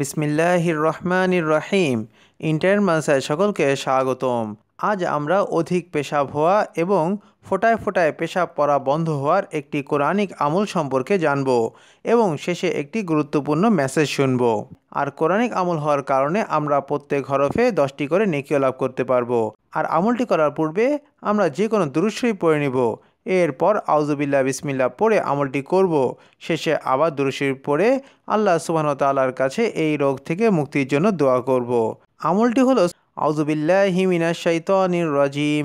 বিসমিল্লাহির রহমানির রহিম ইন্টারন মানসায় সকলকে স্বাগতম আজ আমরা অধিক পেশাব হওয়া এবং ফোটায় ফোটায় পেশাব পরা বন্ধ হওয়ার একটি কোরআনিক আমল সম্পর্কে জানব এবং শেষে একটি গুরুত্বপূর্ণ মেসেজ শুনব আর কোরআনিক আমল হওয়ার কারণে আমরা প্রত্যেক হরফে দশটি করে নেকিও লাভ করতে পারবো আর আমলটি করার পূর্বে আমরা যে কোনো দুরুশ্বরী পড়ে নিব এরপর আউজুবিল্লা বিসমিল্লা পড়ে আমলটি করব। শেষে আবার দুরুশির পরে আল্লাহ তাল্লার কাছে এই রোগ থেকে মুক্তির জন্য দোয়া করব। আমলটি হলো আউজুবিল্লাহ হিমিনা শৈতনির রাজিম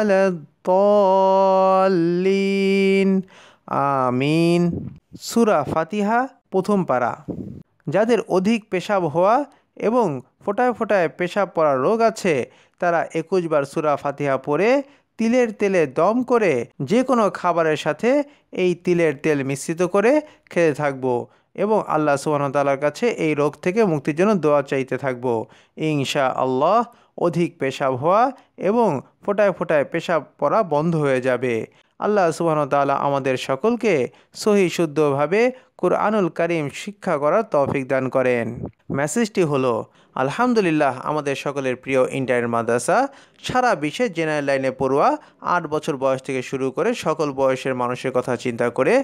على الضالين আমিন সুরা ফাতিহা প্রথম পারা যাদের অধিক পেশাব হওয়া এবং ফোটায় ফোটায় পেশাব পড়ার রোগ আছে তারা একুশবার সুরা ফাতিহা পরে তিলের তেলে দম করে যে কোনো খাবারের সাথে এই তিলের তেল মিশ্রিত করে খেতে থাকব এবং আল্লাহ সুবাহতালার কাছে এই রোগ থেকে মুক্তির জন্য দোয়া চাইতে থাকব ইনশা আল্লাহ অধিক পেশাব হওয়া এবং ফোটায় ফোটায় পেশাব পড়া বন্ধ হয়ে যাবে আল্লাহ তালা আমাদের সকলকে সহি শুদ্ধভাবে কুরআনুল করিম শিক্ষা করার তৌফিক দান করেন মেসেজটি হলো আলহামদুলিল্লাহ আমাদের সকলের প্রিয় ইন্টারনেট মাদ্রাসা সারা বিশ্বে জেনারেল লাইনে পড়ুয়া আট বছর বয়স থেকে শুরু করে সকল বয়সের মানুষের কথা চিন্তা করে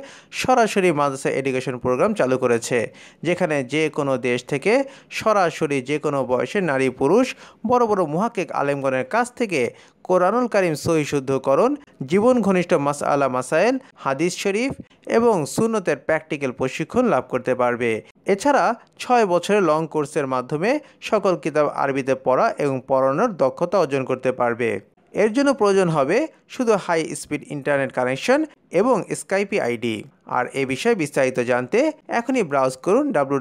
সরাসরি মাদ্রাসা এডুকেশন প্রোগ্রাম চালু করেছে যেখানে যে কোনো দেশ থেকে সরাসরি যে কোনো বয়সের নারী পুরুষ বড় বড় মহাকেক আলেমগণের কাছ থেকে কোরআনুল করিম সহি শুদ্ধকরণ জীবন ঘনিষ্ঠ মাস আলা মাসাইল হাদিস শরীফ এবং সুনতের প্র্যাকটিক্যাল প্রশিক্ষণ লাভ করতে পারবে এছাড়া ছয় বছরের লং কোর্সের মাধ্যমে সকল কিতাব আরবিতে পড়া এবং পড়ানোর দক্ষতা অর্জন করতে পারবে এর জন্য প্রয়োজন হবে শুধু হাই স্পিড ইন্টারনেট কানেকশন এবং স্কাইপি আইডি আর এ বিষয়ে বিস্তারিত জানতে এখনই ব্রাউজ করুন W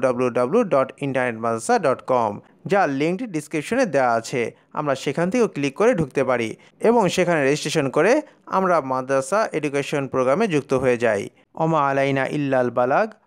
dot internet madrasa dot com যা লিঙ্কটি ডিসক্রিপশনে দেওয়া আছে আমরা সেখান থেকেও ক্লিক করে ঢুকতে পারি এবং সেখানে রেজিস্ট্রেশন করে আমরা মাদ্রাসা এডুকেশন প্রোগ্রামে যুক্ত হয়ে যাই অমা আলাইনা ইল্লাল বালাগ